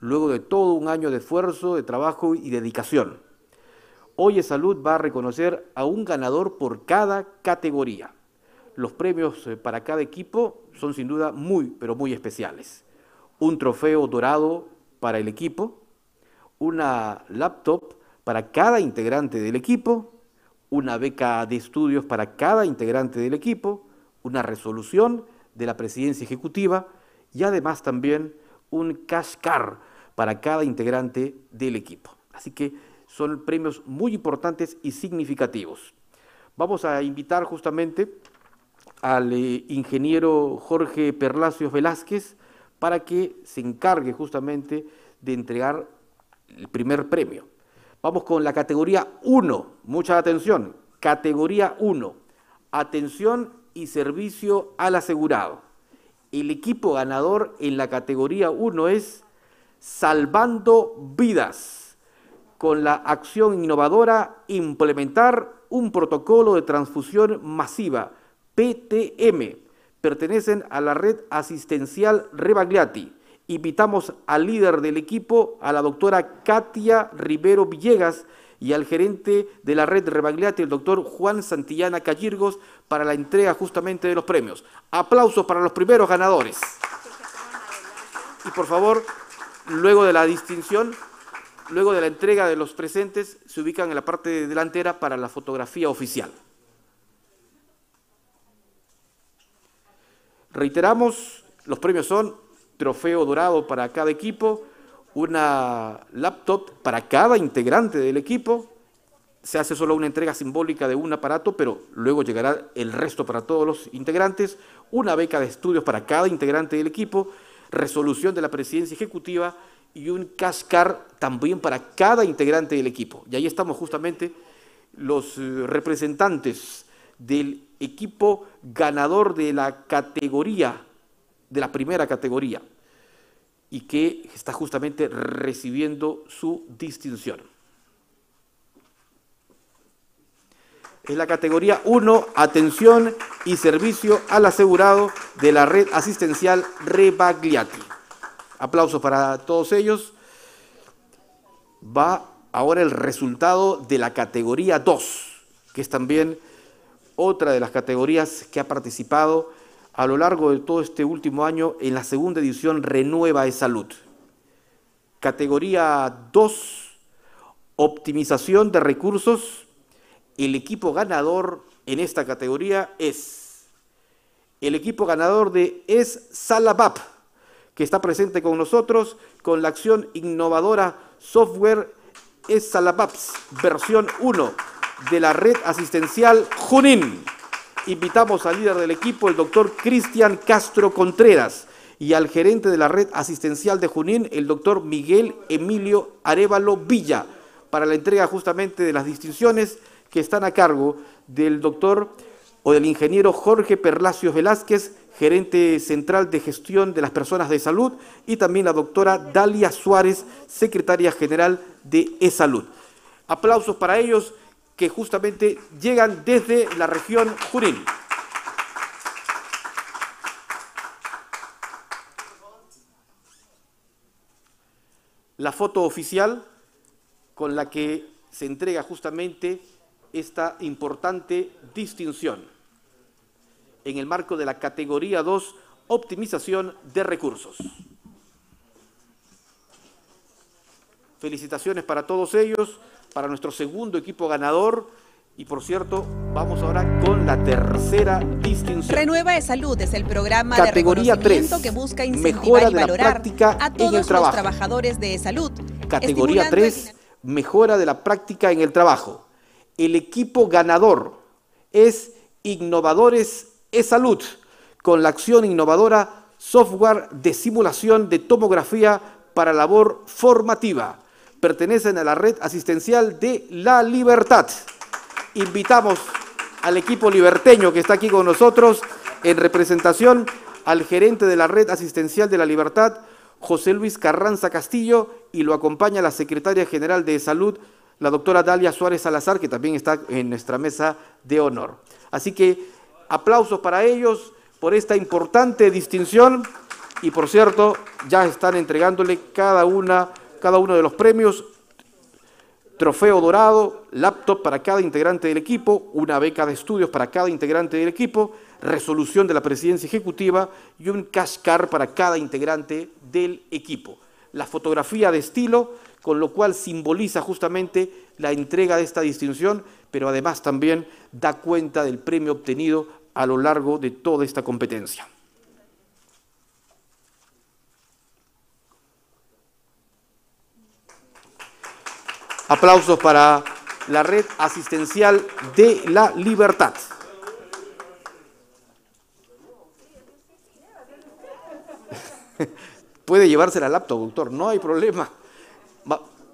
luego de todo un año de esfuerzo, de trabajo y dedicación. hoy e Salud va a reconocer a un ganador por cada categoría. Los premios eh, para cada equipo son sin duda muy, pero muy especiales. Un trofeo dorado para el equipo, una laptop para cada integrante del equipo, una beca de estudios para cada integrante del equipo, una resolución de la presidencia ejecutiva y además también un cash car para cada integrante del equipo. Así que son premios muy importantes y significativos. Vamos a invitar justamente al eh, ingeniero Jorge Perlacios Velázquez para que se encargue justamente de entregar el primer premio. Vamos con la categoría 1. Mucha atención. Categoría 1. Atención y servicio al asegurado. El equipo ganador en la categoría 1 es salvando vidas. Con la acción innovadora, implementar un protocolo de transfusión masiva, PTM. Pertenecen a la red asistencial Rebagliati. Invitamos al líder del equipo, a la doctora Katia Rivero Villegas, y al gerente de la red Rebagliati, el doctor Juan Santillana Callirgos, para la entrega justamente de los premios. Aplausos para los primeros ganadores. Y por favor, Luego de la distinción, luego de la entrega de los presentes, se ubican en la parte delantera para la fotografía oficial. Reiteramos, los premios son trofeo dorado para cada equipo, una laptop para cada integrante del equipo. Se hace solo una entrega simbólica de un aparato, pero luego llegará el resto para todos los integrantes. Una beca de estudios para cada integrante del equipo resolución de la presidencia ejecutiva y un cascar también para cada integrante del equipo. Y ahí estamos justamente los eh, representantes del equipo ganador de la categoría, de la primera categoría, y que está justamente recibiendo su distinción. en la categoría 1, atención y servicio al asegurado, de la red asistencial Rebagliati. Aplausos para todos ellos. Va ahora el resultado de la categoría 2, que es también otra de las categorías que ha participado a lo largo de todo este último año en la segunda edición Renueva de Salud. Categoría 2, optimización de recursos. El equipo ganador en esta categoría es el equipo ganador de Es Salabap, que está presente con nosotros con la acción innovadora Software Es Salabaps, versión 1 de la red asistencial Junín. Invitamos al líder del equipo, el doctor Cristian Castro Contreras, y al gerente de la red asistencial de Junín, el doctor Miguel Emilio Arevalo Villa, para la entrega justamente de las distinciones que están a cargo del doctor o del ingeniero Jorge Perlacios Velázquez, gerente central de gestión de las personas de salud, y también la doctora Dalia Suárez, secretaria general de E-Salud. Aplausos para ellos que justamente llegan desde la región Junín. La foto oficial con la que se entrega justamente esta importante distinción en el marco de la categoría 2, optimización de recursos. Felicitaciones para todos ellos, para nuestro segundo equipo ganador. Y por cierto, vamos ahora con la tercera distinción. Renueva de Salud es el programa de reconocimiento que busca incentivar y valorar a todos los trabajadores de salud. Categoría 3, mejora de la práctica en el trabajo el equipo ganador es Innovadores e-Salud, con la acción innovadora software de simulación de tomografía para labor formativa. Pertenecen a la red asistencial de La Libertad. Invitamos al equipo liberteño que está aquí con nosotros en representación al gerente de la red asistencial de La Libertad, José Luis Carranza Castillo, y lo acompaña la secretaria general de Salud, la doctora Dalia Suárez Salazar, que también está en nuestra mesa de honor. Así que aplausos para ellos por esta importante distinción y por cierto, ya están entregándole cada, una, cada uno de los premios, trofeo dorado, laptop para cada integrante del equipo, una beca de estudios para cada integrante del equipo, resolución de la presidencia ejecutiva y un cash car para cada integrante del equipo. La fotografía de estilo con lo cual simboliza justamente la entrega de esta distinción, pero además también da cuenta del premio obtenido a lo largo de toda esta competencia. Aplausos para la Red Asistencial de la Libertad. Puede llevarse la laptop, doctor, no hay problema.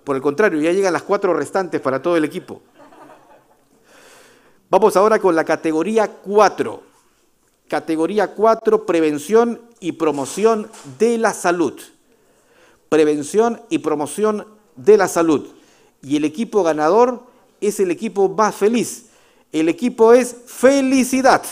Por el contrario, ya llegan las cuatro restantes para todo el equipo. Vamos ahora con la categoría 4. Categoría 4, prevención y promoción de la salud. Prevención y promoción de la salud. Y el equipo ganador es el equipo más feliz. El equipo es Felicidad,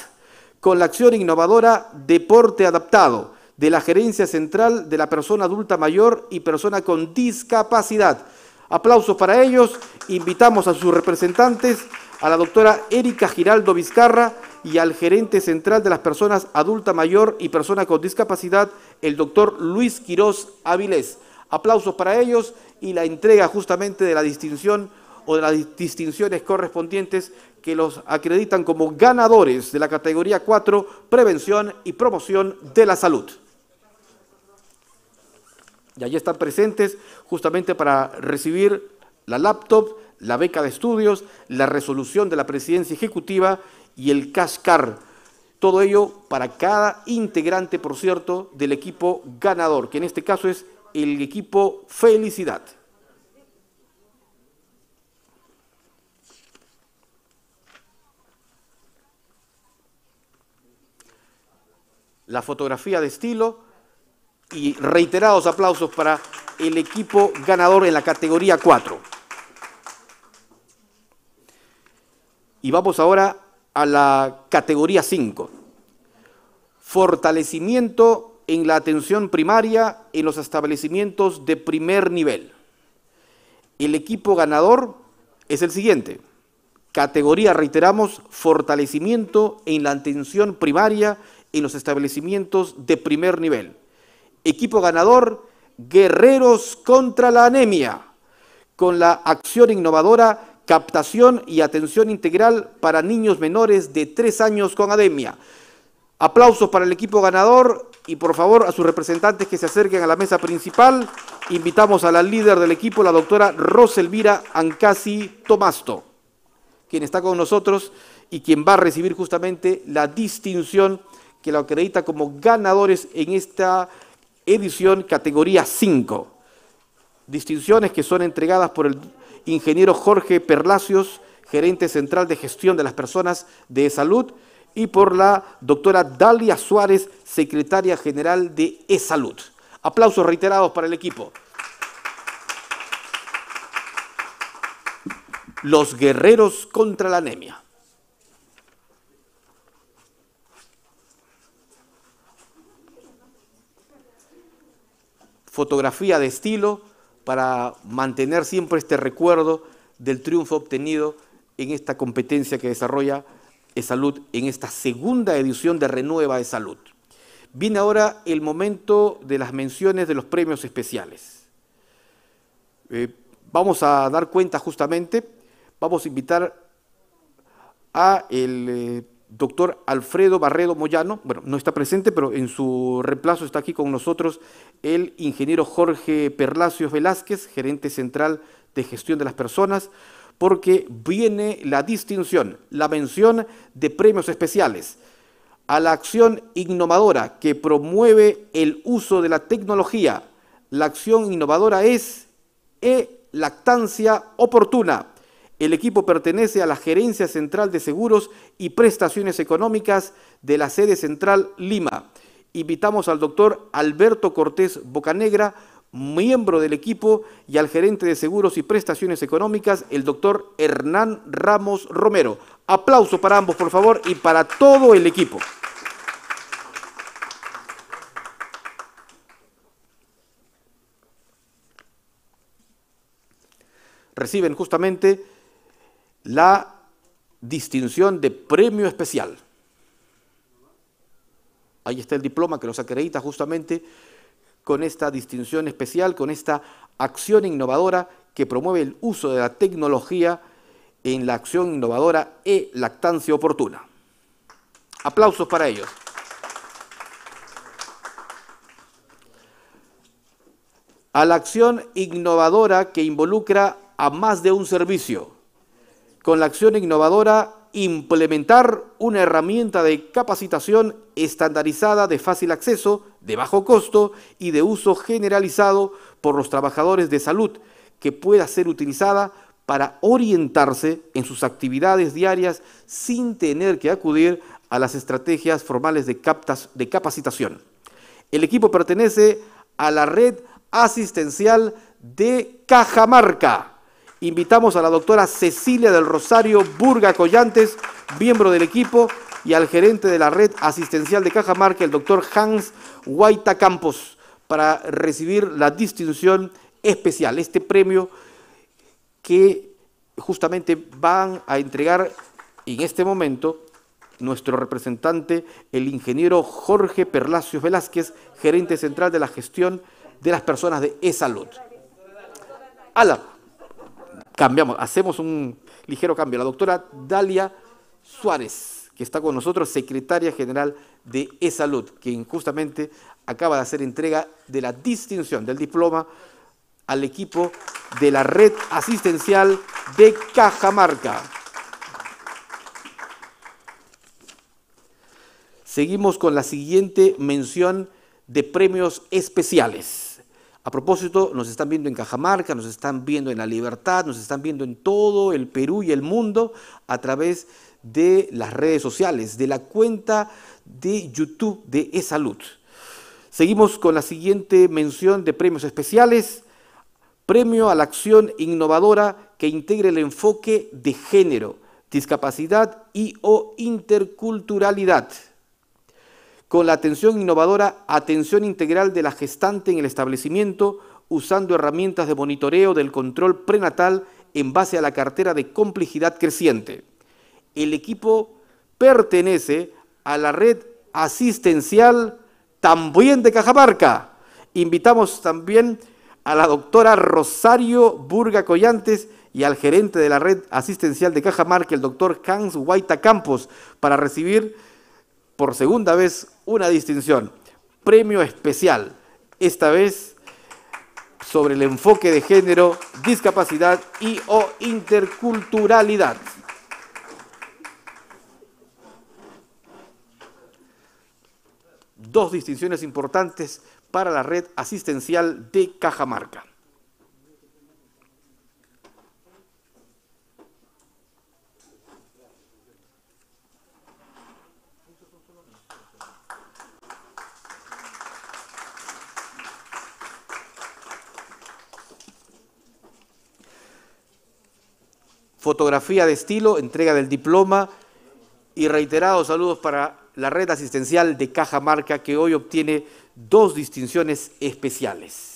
con la acción innovadora Deporte Adaptado de la Gerencia Central de la Persona Adulta Mayor y Persona con Discapacidad Aplausos para ellos. Invitamos a sus representantes, a la doctora Erika Giraldo Vizcarra y al gerente central de las personas adulta mayor y persona con discapacidad, el doctor Luis Quirós Avilés. Aplausos para ellos y la entrega justamente de la distinción o de las distinciones correspondientes que los acreditan como ganadores de la categoría 4, Prevención y Promoción de la Salud. Y allí están presentes justamente para recibir la laptop, la beca de estudios, la resolución de la presidencia ejecutiva y el CASCAR. Todo ello para cada integrante, por cierto, del equipo ganador, que en este caso es el equipo Felicidad. La fotografía de estilo y reiterados aplausos para el equipo ganador en la categoría 4. Y vamos ahora a la categoría 5. Fortalecimiento en la atención primaria en los establecimientos de primer nivel. El equipo ganador es el siguiente. Categoría, reiteramos, fortalecimiento en la atención primaria en los establecimientos de primer nivel. Equipo ganador Guerreros contra la Anemia, con la acción innovadora captación y atención integral para niños menores de 3 años con anemia. Aplausos para el equipo ganador y por favor a sus representantes que se acerquen a la mesa principal. Invitamos a la líder del equipo, la doctora Roselvira Ancasi Tomasto, quien está con nosotros y quien va a recibir justamente la distinción que la acredita como ganadores en esta edición categoría 5. Distinciones que son entregadas por el ingeniero Jorge Perlacios, gerente central de gestión de las personas de salud, y por la doctora Dalia Suárez, secretaria general de E-Salud. Aplausos reiterados para el equipo. Los guerreros contra la anemia. fotografía de estilo para mantener siempre este recuerdo del triunfo obtenido en esta competencia que desarrolla e Salud en esta segunda edición de Renueva de Salud. Viene ahora el momento de las menciones de los premios especiales. Eh, vamos a dar cuenta justamente, vamos a invitar a el eh, doctor Alfredo Barredo Moyano, bueno, no está presente, pero en su reemplazo está aquí con nosotros el ingeniero Jorge Perlacios Velázquez, gerente central de gestión de las personas, porque viene la distinción, la mención de premios especiales a la acción innovadora que promueve el uso de la tecnología. La acción innovadora es e lactancia oportuna el equipo pertenece a la Gerencia Central de Seguros y Prestaciones Económicas de la sede central Lima. Invitamos al doctor Alberto Cortés Bocanegra, miembro del equipo, y al gerente de Seguros y Prestaciones Económicas, el doctor Hernán Ramos Romero. Aplauso para ambos, por favor, y para todo el equipo. Reciben justamente la distinción de premio especial. Ahí está el diploma que los acredita justamente con esta distinción especial, con esta acción innovadora que promueve el uso de la tecnología en la acción innovadora e lactancia oportuna. Aplausos para ellos. A la acción innovadora que involucra a más de un servicio con la acción innovadora, implementar una herramienta de capacitación estandarizada de fácil acceso, de bajo costo y de uso generalizado por los trabajadores de salud, que pueda ser utilizada para orientarse en sus actividades diarias sin tener que acudir a las estrategias formales de, captas, de capacitación. El equipo pertenece a la red asistencial de Cajamarca. Invitamos a la doctora Cecilia del Rosario Burga Collantes, miembro del equipo, y al gerente de la red asistencial de Cajamarca, el doctor Hans Guaita Campos, para recibir la distinción especial, este premio que justamente van a entregar en este momento nuestro representante, el ingeniero Jorge Perlacios Velázquez, gerente central de la gestión de las personas de e-salud cambiamos, hacemos un ligero cambio. La doctora Dalia Suárez, que está con nosotros, secretaria general de E-Salud, quien justamente acaba de hacer entrega de la distinción del diploma al equipo de la red asistencial de Cajamarca. Seguimos con la siguiente mención de premios especiales. A propósito, nos están viendo en Cajamarca, nos están viendo en La Libertad, nos están viendo en todo el Perú y el mundo a través de las redes sociales, de la cuenta de YouTube de eSalud. Seguimos con la siguiente mención de premios especiales. Premio a la acción innovadora que integre el enfoque de género, discapacidad y o interculturalidad con la atención innovadora Atención Integral de la Gestante en el establecimiento, usando herramientas de monitoreo del control prenatal en base a la cartera de complejidad creciente. El equipo pertenece a la red asistencial también de Cajamarca. Invitamos también a la doctora Rosario Burga Collantes y al gerente de la red asistencial de Cajamarca, el doctor Hans Guaita Campos, para recibir por segunda vez una distinción, premio especial, esta vez sobre el enfoque de género, discapacidad y o interculturalidad. Dos distinciones importantes para la red asistencial de Cajamarca. fotografía de estilo, entrega del diploma y reiterados saludos para la red asistencial de Cajamarca que hoy obtiene dos distinciones especiales.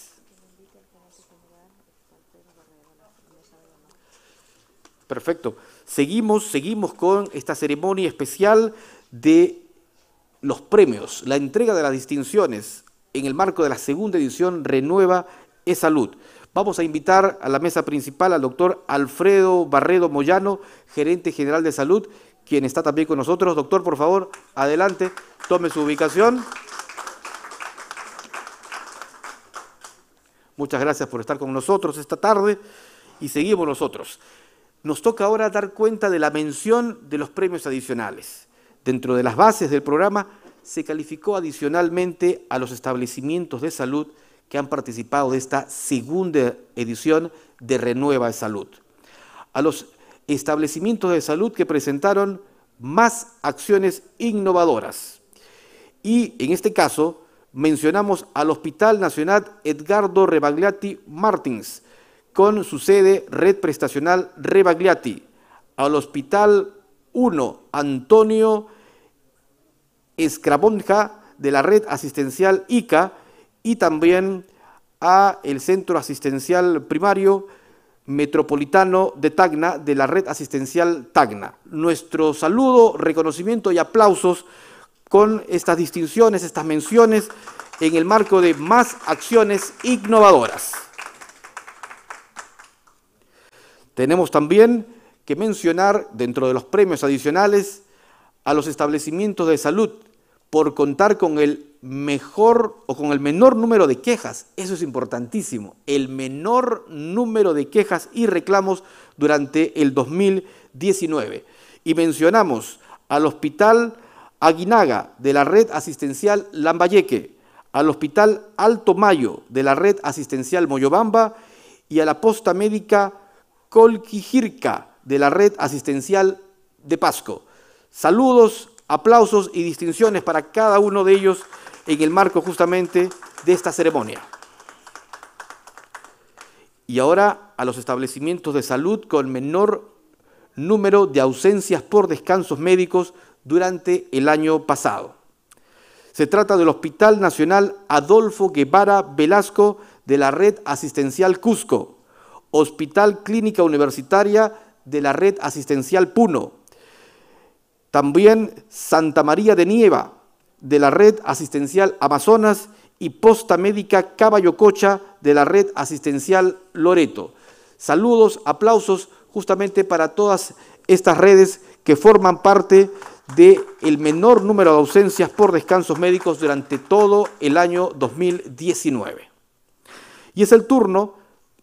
Perfecto. Seguimos, seguimos con esta ceremonia especial de los premios, la entrega de las distinciones en el marco de la segunda edición Renueva e Salud. Vamos a invitar a la mesa principal al doctor Alfredo Barredo Moyano, gerente general de salud, quien está también con nosotros. Doctor, por favor, adelante, tome su ubicación. Muchas gracias por estar con nosotros esta tarde y seguimos nosotros. Nos toca ahora dar cuenta de la mención de los premios adicionales. Dentro de las bases del programa se calificó adicionalmente a los establecimientos de salud que han participado de esta segunda edición de Renueva de Salud. A los establecimientos de salud que presentaron más acciones innovadoras. Y en este caso mencionamos al Hospital Nacional Edgardo Rebagliati Martins, con su sede Red Prestacional Rebagliati, al Hospital 1 Antonio Escrabonja de la Red Asistencial ICA, y también a el Centro Asistencial Primario Metropolitano de Tacna de la Red Asistencial Tacna. Nuestro saludo, reconocimiento y aplausos con estas distinciones, estas menciones en el marco de más acciones innovadoras. Tenemos también que mencionar dentro de los premios adicionales a los establecimientos de salud por contar con el mejor o con el menor número de quejas. Eso es importantísimo. El menor número de quejas y reclamos durante el 2019. Y mencionamos al Hospital Aguinaga de la Red Asistencial Lambayeque, al Hospital Alto Mayo de la Red Asistencial Moyobamba y a la Posta Médica Colquijirca de la Red Asistencial de Pasco. Saludos aplausos y distinciones para cada uno de ellos en el marco justamente de esta ceremonia. Y ahora a los establecimientos de salud con menor número de ausencias por descansos médicos durante el año pasado. Se trata del Hospital Nacional Adolfo Guevara Velasco de la Red Asistencial Cusco, Hospital Clínica Universitaria de la Red Asistencial Puno, también Santa María de Nieva, de la Red Asistencial Amazonas y Posta Médica Caballococha de la Red Asistencial Loreto. Saludos, aplausos justamente para todas estas redes que forman parte del el menor número de ausencias por descansos médicos durante todo el año 2019. Y es el turno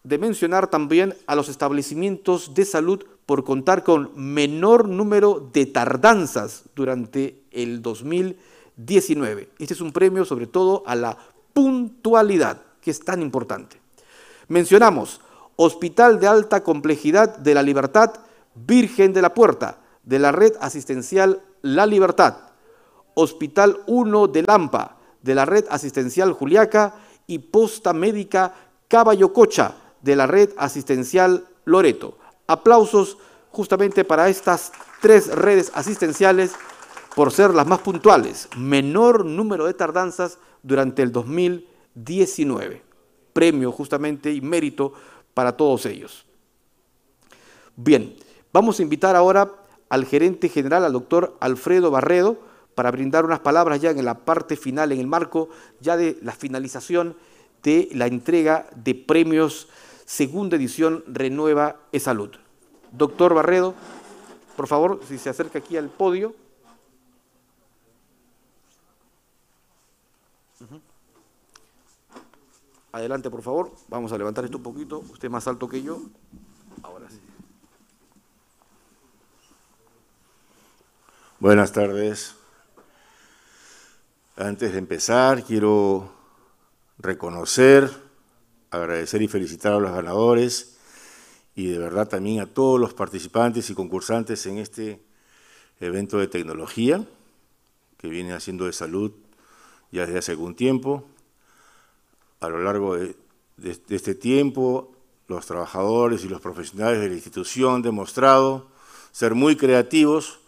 de mencionar también a los establecimientos de salud por contar con menor número de tardanzas durante el 2019. Este es un premio sobre todo a la puntualidad, que es tan importante. Mencionamos Hospital de Alta Complejidad de la Libertad, Virgen de la Puerta, de la Red Asistencial La Libertad, Hospital 1 de Lampa, de la Red Asistencial Juliaca y Posta Médica Caballococha, de la Red Asistencial Loreto. Aplausos justamente para estas tres redes asistenciales por ser las más puntuales. Menor número de tardanzas durante el 2019. Premio justamente y mérito para todos ellos. Bien, vamos a invitar ahora al gerente general, al doctor Alfredo Barredo, para brindar unas palabras ya en la parte final, en el marco ya de la finalización de la entrega de premios segunda edición Renueva e Salud. Doctor Barredo, por favor, si se acerca aquí al podio. Adelante, por favor. Vamos a levantar esto un poquito. Usted es más alto que yo. Ahora sí. Buenas tardes. Antes de empezar, quiero reconocer agradecer y felicitar a los ganadores y de verdad también a todos los participantes y concursantes en este evento de tecnología que viene haciendo de salud ya desde hace algún tiempo. A lo largo de, este tiempo, los trabajadores y los profesionales de la institución han demostrado ser muy creativos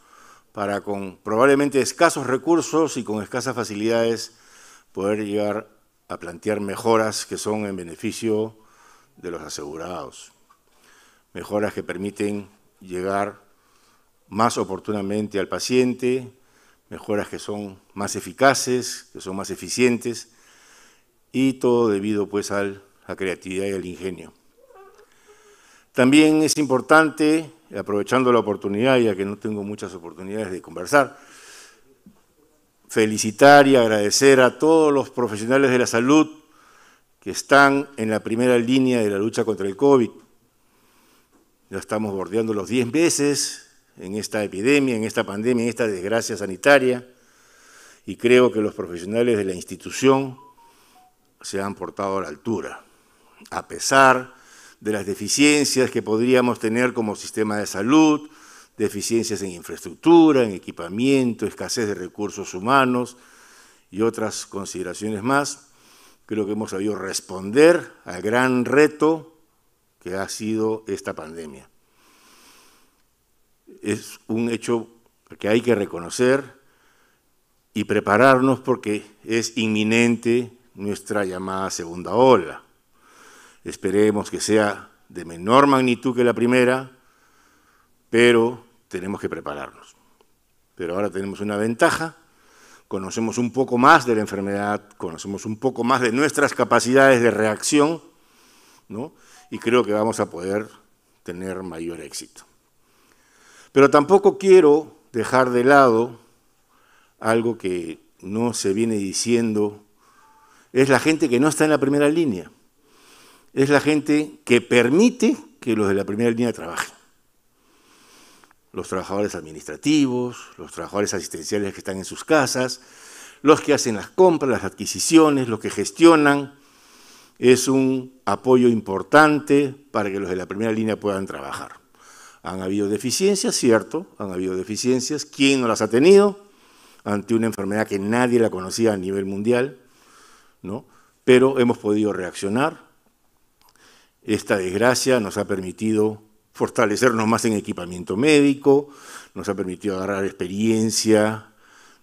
para con probablemente escasos recursos y con escasas facilidades poder llegar a a plantear mejoras que son en beneficio de los asegurados, mejoras que permiten llegar más oportunamente al paciente, mejoras que son más eficaces, que son más eficientes, y todo debido pues a la creatividad y al ingenio. También es importante, aprovechando la oportunidad, ya que no tengo muchas oportunidades de conversar, felicitar y agradecer a todos los profesionales de la salud que están en la primera línea de la lucha contra el COVID. Ya estamos bordeando los 10 veces en esta epidemia, en esta pandemia, en esta desgracia sanitaria, y creo que los profesionales de la institución se han portado a la altura, a pesar de las deficiencias que podríamos tener como sistema de salud, deficiencias en infraestructura, en equipamiento, escasez de recursos humanos y otras consideraciones más. Creo que hemos sabido responder al gran reto que ha sido esta pandemia. Es un hecho que hay que reconocer y prepararnos porque es inminente nuestra llamada segunda ola. Esperemos que sea de menor magnitud que la primera, pero tenemos que prepararnos. Pero ahora tenemos una ventaja, conocemos un poco más de la enfermedad, conocemos un poco más de nuestras capacidades de reacción, y creo que vamos a poder tener mayor éxito. Pero tampoco quiero dejar de lado algo que no se viene diciendo, es la gente que no está en la primera línea, es la gente que permite que los de la primera línea trabajen los trabajadores administrativos, los trabajadores asistenciales que están en sus casas, los que hacen las compras, las adquisiciones, los que gestionan. Es un apoyo importante para que los de la primera línea puedan trabajar. Han habido deficiencias, cierto, han habido deficiencias. ¿Quién no las ha tenido? Ante una enfermedad que nadie la conocía a nivel mundial, ¿no? Pero hemos podido reaccionar. Esta desgracia nos ha permitido fortalecernos más en equipamiento médico, nos ha permitido agarrar experiencia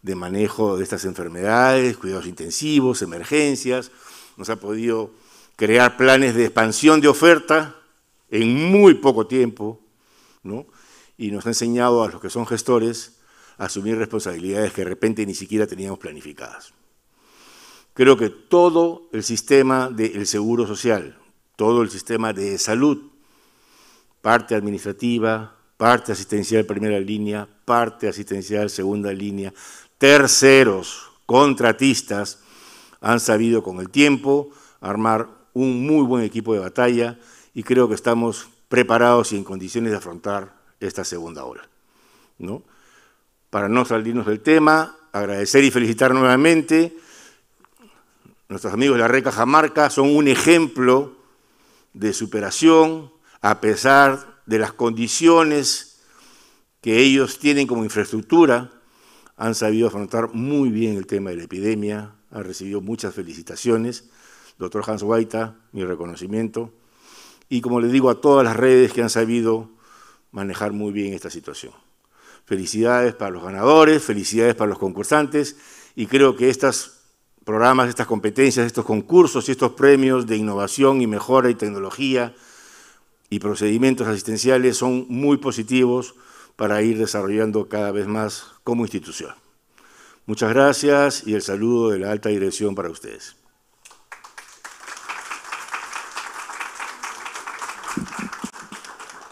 de manejo de estas enfermedades, cuidados intensivos, emergencias, nos ha podido crear planes de expansión de oferta en muy poco tiempo, ¿no? y nos ha enseñado a los que son gestores a asumir responsabilidades que de repente ni siquiera teníamos planificadas. Creo que todo el sistema del seguro social, todo el sistema de salud, parte administrativa, parte asistencial primera línea, parte asistencial segunda línea, terceros, contratistas, han sabido con el tiempo armar un muy buen equipo de batalla y creo que estamos preparados y en condiciones de afrontar esta segunda ola. ¿no? Para no salirnos del tema, agradecer y felicitar nuevamente. Nuestros amigos de la Reca Jamarca son un ejemplo de superación, a pesar de las condiciones que ellos tienen como infraestructura, han sabido afrontar muy bien el tema de la epidemia, han recibido muchas felicitaciones. Doctor Hans Guaita, mi reconocimiento. Y como le digo, a todas las redes que han sabido manejar muy bien esta situación. Felicidades para los ganadores, felicidades para los concursantes y creo que estos programas, estas competencias, estos concursos y estos premios de innovación y mejora y tecnología y procedimientos asistenciales son muy positivos para ir desarrollando cada vez más como institución. Muchas gracias y el saludo de la alta dirección para ustedes.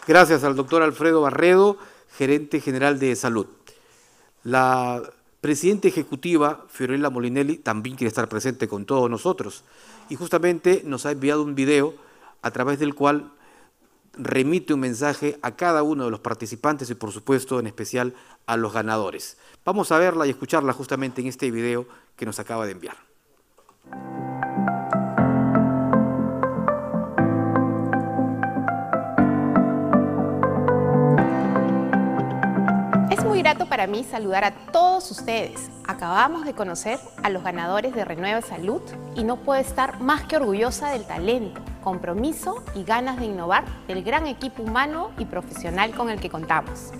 Gracias al doctor Alfredo Barredo, gerente general de salud. La presidenta ejecutiva, Fiorella Molinelli, también quiere estar presente con todos nosotros y justamente nos ha enviado un video a través del cual remite un mensaje a cada uno de los participantes y por supuesto en especial a los ganadores. Vamos a verla y escucharla justamente en este video que nos acaba de enviar. Es muy grato para mí saludar a todos ustedes. Acabamos de conocer a los ganadores de Renueva Salud y no puedo estar más que orgullosa del talento compromiso y ganas de innovar del gran equipo humano y profesional con el que contamos.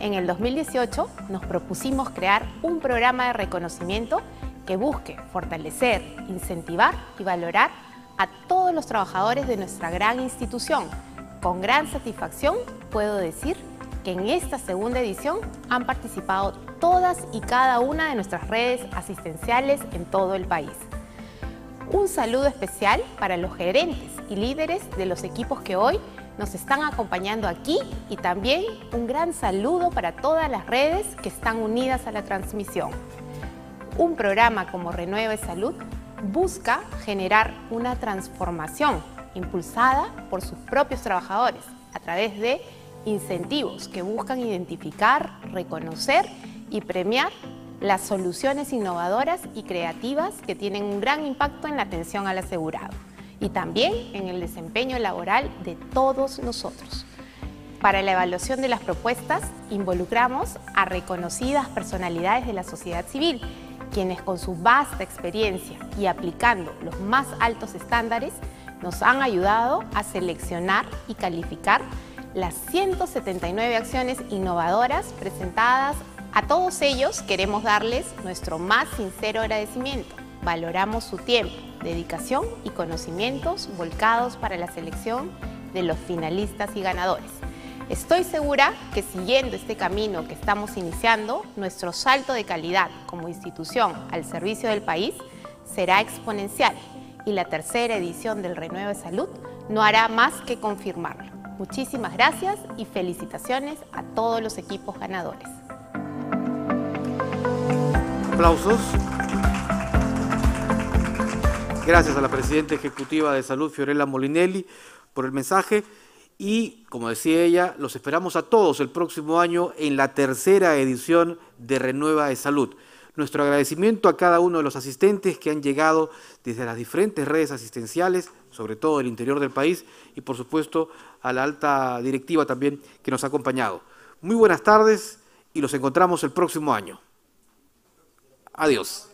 En el 2018 nos propusimos crear un programa de reconocimiento que busque fortalecer, incentivar y valorar a todos los trabajadores de nuestra gran institución. Con gran satisfacción puedo decir que en esta segunda edición han participado todas y cada una de nuestras redes asistenciales en todo el país. Un saludo especial para los gerentes y líderes de los equipos que hoy nos están acompañando aquí y también un gran saludo para todas las redes que están unidas a la transmisión. Un programa como Renueve Salud busca generar una transformación impulsada por sus propios trabajadores a través de incentivos que buscan identificar, reconocer y premiar las soluciones innovadoras y creativas que tienen un gran impacto en la atención al asegurado y también en el desempeño laboral de todos nosotros. Para la evaluación de las propuestas involucramos a reconocidas personalidades de la sociedad civil, quienes con su vasta experiencia y aplicando los más altos estándares nos han ayudado a seleccionar y calificar las 179 acciones innovadoras presentadas a todos ellos queremos darles nuestro más sincero agradecimiento. Valoramos su tiempo, dedicación y conocimientos volcados para la selección de los finalistas y ganadores. Estoy segura que siguiendo este camino que estamos iniciando, nuestro salto de calidad como institución al servicio del país será exponencial y la tercera edición del Renuevo de Salud no hará más que confirmarlo. Muchísimas gracias y felicitaciones a todos los equipos ganadores aplausos. Gracias a la Presidenta Ejecutiva de Salud, Fiorella Molinelli, por el mensaje. Y, como decía ella, los esperamos a todos el próximo año en la tercera edición de Renueva de Salud. Nuestro agradecimiento a cada uno de los asistentes que han llegado desde las diferentes redes asistenciales, sobre todo del interior del país, y por supuesto a la alta directiva también que nos ha acompañado. Muy buenas tardes y los encontramos el próximo año. Adiós.